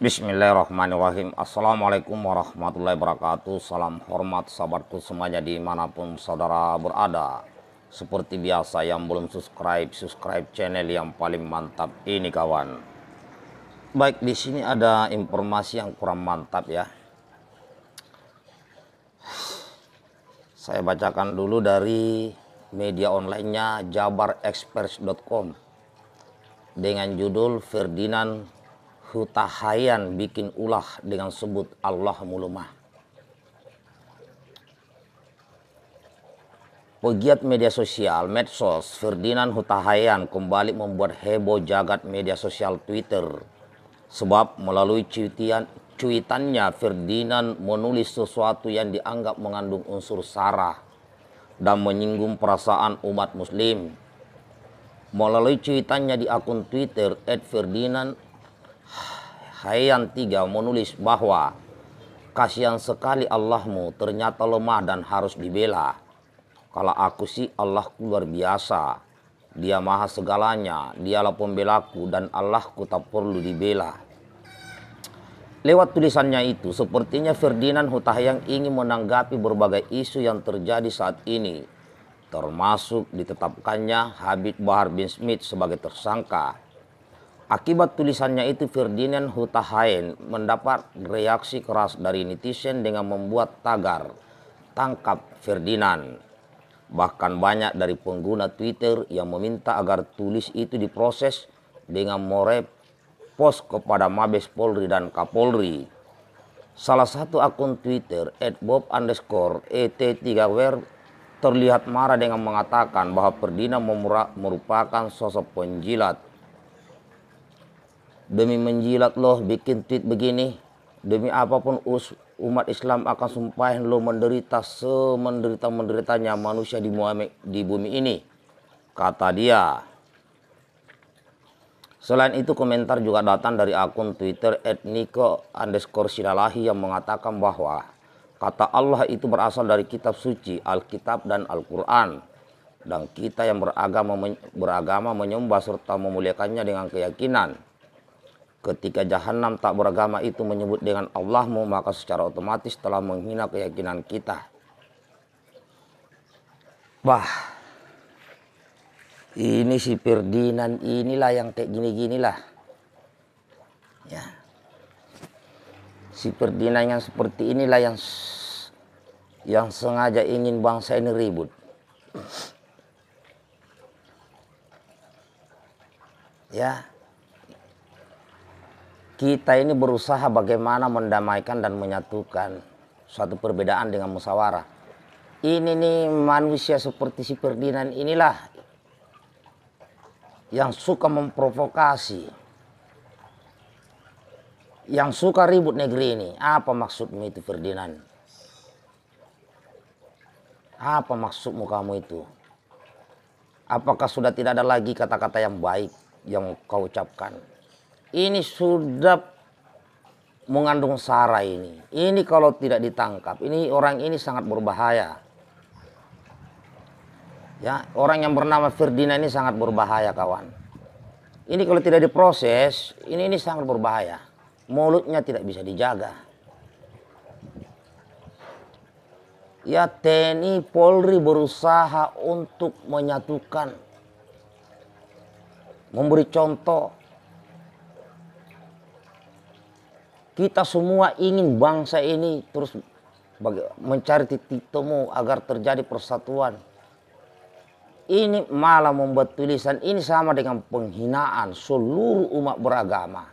Bismillahirrahmanirrahim Assalamualaikum warahmatullahi wabarakatuh Salam hormat sahabatku semuanya dimanapun saudara berada Seperti biasa yang belum subscribe Subscribe channel yang paling mantap ini kawan Baik di sini ada informasi yang kurang mantap ya Saya bacakan dulu dari media onlinenya Jabarexperts.com dengan judul Ferdinand hutahayan bikin ulah dengan sebut Allah mulumah. Pegiat media sosial, medsos, Ferdinand Hutahayan kembali membuat heboh jagat media sosial Twitter. Sebab melalui cuitian, cuitannya Ferdinand menulis sesuatu yang dianggap mengandung unsur sara dan menyinggung perasaan umat muslim. Melalui cuitannya di akun Twitter, Ed Ferdinand Hai tiga menulis bahwa kasihan sekali Allahmu ternyata lemah dan harus dibela. Kalau aku sih Allahku luar biasa. Dia maha segalanya, dialah pembelaku dan Allahku tak perlu dibela. Lewat tulisannya itu, sepertinya Ferdinand Hutahayang ingin menanggapi berbagai isu yang terjadi saat ini, termasuk ditetapkannya Habib Bahar bin Smith sebagai tersangka Akibat tulisannya itu Ferdinand Hutahain mendapat reaksi keras dari netizen dengan membuat tagar tangkap Ferdinand. Bahkan banyak dari pengguna Twitter yang meminta agar tulis itu diproses dengan more pos kepada Mabes Polri dan Kapolri. Salah satu akun Twitter @bob 3 e wer terlihat marah dengan mengatakan bahwa Ferdinand merupakan sosok penjilat demi menjilat loh bikin tweet begini demi apapun us umat Islam akan sumpahin lo menderita semenderita menderitanya manusia di di bumi ini kata dia Selain itu komentar juga datang dari akun Twitter etniko underscore sinalahi yang mengatakan bahwa kata Allah itu berasal dari kitab suci Alkitab dan Al-Quran dan kita yang beragama, beragama menyembah serta memuliakannya dengan keyakinan Ketika jahanam tak beragama itu menyebut dengan Allahmu, maka secara otomatis telah menghina keyakinan kita. Wah, ini si perdinan inilah yang kayak gini-ginilah. Ya. Si Ferdinand yang seperti inilah yang yang sengaja ingin bangsa ini ribut. Ya kita ini berusaha bagaimana mendamaikan dan menyatukan suatu perbedaan dengan musyawarah. Ini nih manusia seperti si Ferdinand inilah yang suka memprovokasi, yang suka ribut negeri ini. Apa maksudmu itu Ferdinand? Apa maksudmu kamu itu? Apakah sudah tidak ada lagi kata-kata yang baik yang kau ucapkan? ini sudah mengandung sara ini. Ini kalau tidak ditangkap, ini orang ini sangat berbahaya. Ya, orang yang bernama Ferdina ini sangat berbahaya kawan. Ini kalau tidak diproses, ini ini sangat berbahaya. Mulutnya tidak bisa dijaga. Ya TNI Polri berusaha untuk menyatukan memberi contoh Kita semua ingin bangsa ini terus mencari titik temu agar terjadi persatuan. Ini malah membuat tulisan ini sama dengan penghinaan seluruh umat beragama.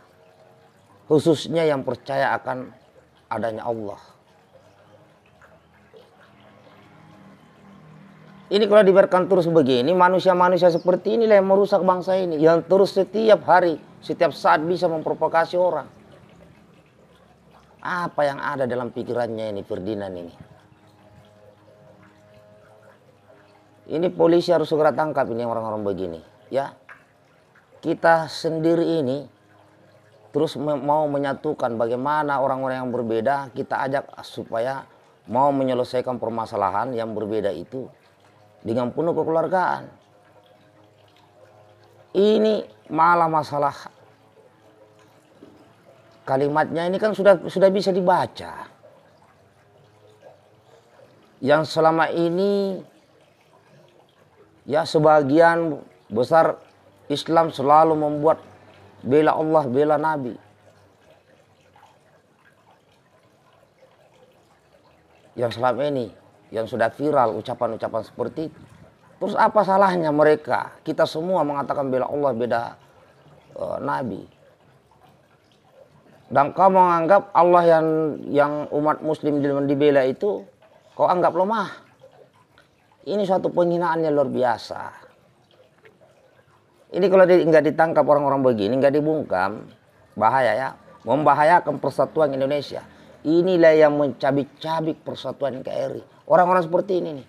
Khususnya yang percaya akan adanya Allah. Ini kalau dibiarkan terus begini, manusia-manusia seperti inilah yang merusak bangsa ini. Yang terus setiap hari, setiap saat bisa memprovokasi orang. Apa yang ada dalam pikirannya ini Ferdinand ini? Ini polisi harus segera tangkap ini orang-orang begini, ya. Kita sendiri ini terus mau menyatukan bagaimana orang-orang yang berbeda kita ajak supaya mau menyelesaikan permasalahan yang berbeda itu dengan penuh kekeluargaan. Ini malah masalah Kalimatnya ini kan sudah sudah bisa dibaca. Yang selama ini ya sebagian besar Islam selalu membuat bela Allah, bela Nabi. Yang selama ini yang sudah viral ucapan-ucapan seperti itu. Terus apa salahnya mereka? Kita semua mengatakan bela Allah, beda uh, eh, Nabi. Dan kau menganggap Allah yang yang umat muslim dibela itu kau anggap lemah. Ini suatu penghinaan yang luar biasa. Ini kalau nggak ditangkap orang-orang begini, nggak dibungkam, bahaya ya. Membahayakan persatuan Indonesia. Inilah yang mencabik-cabik persatuan NKRI. Orang-orang seperti ini nih.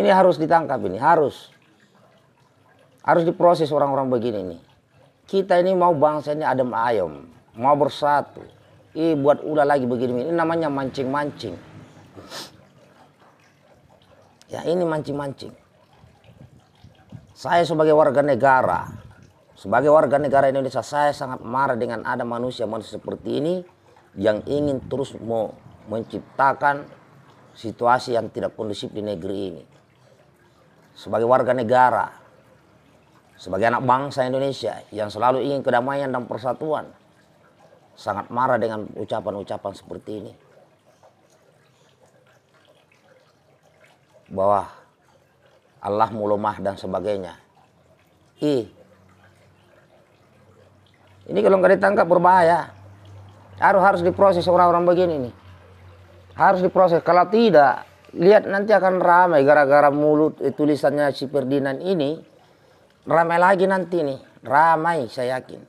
Ini harus ditangkap ini, harus. Harus diproses orang-orang begini nih. Kita ini mau bangsa ini adem ayem, mau bersatu. Ih, buat ulah lagi begini. Ini namanya mancing-mancing. Ya, ini mancing-mancing. Saya sebagai warga negara, sebagai warga negara Indonesia, saya sangat marah dengan ada manusia-manusia seperti ini yang ingin terus mau menciptakan situasi yang tidak kondusif di negeri ini. Sebagai warga negara, sebagai anak bangsa Indonesia yang selalu ingin kedamaian dan persatuan, sangat marah dengan ucapan-ucapan seperti ini. Bahwa Allah mulumah dan sebagainya. I. Ini kalau nggak ditangkap berbahaya. Harus harus diproses orang-orang begini nih. Harus diproses. Kalau tidak, lihat nanti akan ramai gara-gara mulut eh, tulisannya si Ferdinand ini ramai lagi nanti nih, ramai saya yakin.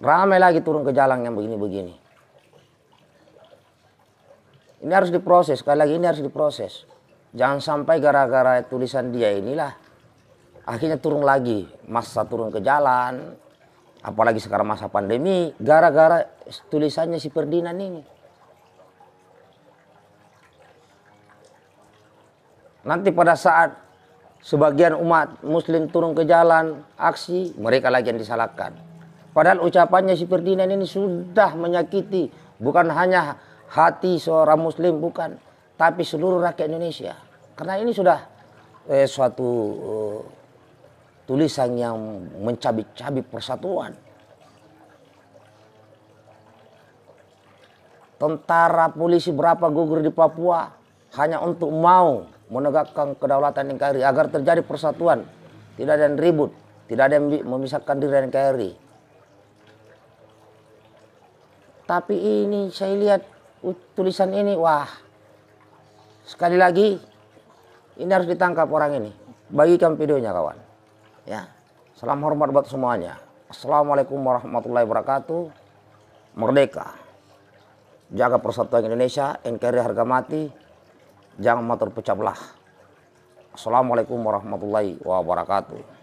Ramai lagi turun ke jalan yang begini-begini. Ini harus diproses, sekali lagi ini harus diproses. Jangan sampai gara-gara tulisan dia inilah akhirnya turun lagi masa turun ke jalan. Apalagi sekarang masa pandemi, gara-gara tulisannya si perdina ini. Nanti pada saat Sebagian umat muslim turun ke jalan, aksi, mereka lagi yang disalahkan. Padahal ucapannya si Ferdinand ini sudah menyakiti bukan hanya hati seorang muslim bukan, tapi seluruh rakyat Indonesia. Karena ini sudah eh, suatu eh, tulisan yang mencabik-cabik persatuan. Tentara polisi berapa gugur di Papua hanya untuk mau menegakkan kedaulatan NKRI agar terjadi persatuan, tidak ada yang ribut, tidak ada yang memisahkan diri NKRI. Tapi ini saya lihat tulisan ini, wah, sekali lagi ini harus ditangkap orang ini. Bagikan videonya kawan. Ya, salam hormat buat semuanya. Assalamualaikum warahmatullahi wabarakatuh. Merdeka. Jaga persatuan Indonesia, NKRI harga mati, jangan mau terpecah belah. Assalamualaikum warahmatullahi wabarakatuh.